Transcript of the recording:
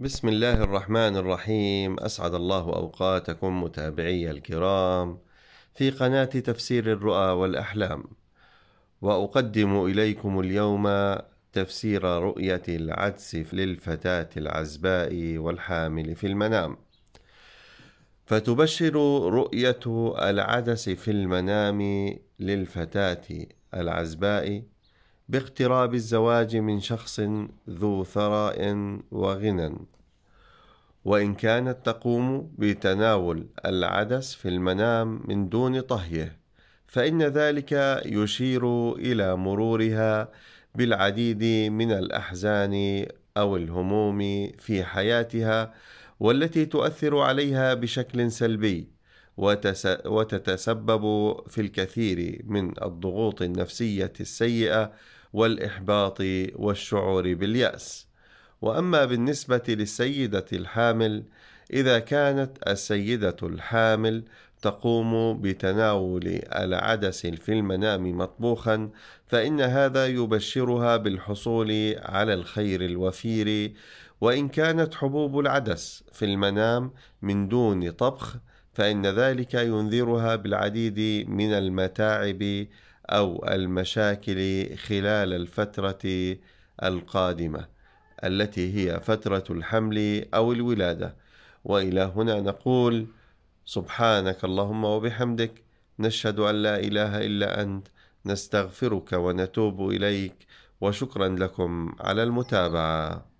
بسم الله الرحمن الرحيم أسعد الله أوقاتكم متابعي الكرام في قناة تفسير الرؤى والأحلام وأقدم إليكم اليوم تفسير رؤية العدس للفتاة العزباء والحامل في المنام فتبشر رؤية العدس في المنام للفتاة العزباء باقتراب الزواج من شخص ذو ثراء وغنى وإن كانت تقوم بتناول العدس في المنام من دون طهيه فإن ذلك يشير إلى مرورها بالعديد من الأحزان أو الهموم في حياتها والتي تؤثر عليها بشكل سلبي وتتسبب في الكثير من الضغوط النفسية السيئة والإحباط والشعور باليأس. وأما بالنسبة للسيدة الحامل إذا كانت السيدة الحامل تقوم بتناول العدس في المنام مطبوخا فإن هذا يبشرها بالحصول على الخير الوفير وإن كانت حبوب العدس في المنام من دون طبخ فإن ذلك ينذرها بالعديد من المتاعب أو المشاكل خلال الفترة القادمة التي هي فترة الحمل أو الولادة وإلى هنا نقول سبحانك اللهم وبحمدك نشهد أن لا إله إلا أنت نستغفرك ونتوب إليك وشكرا لكم على المتابعة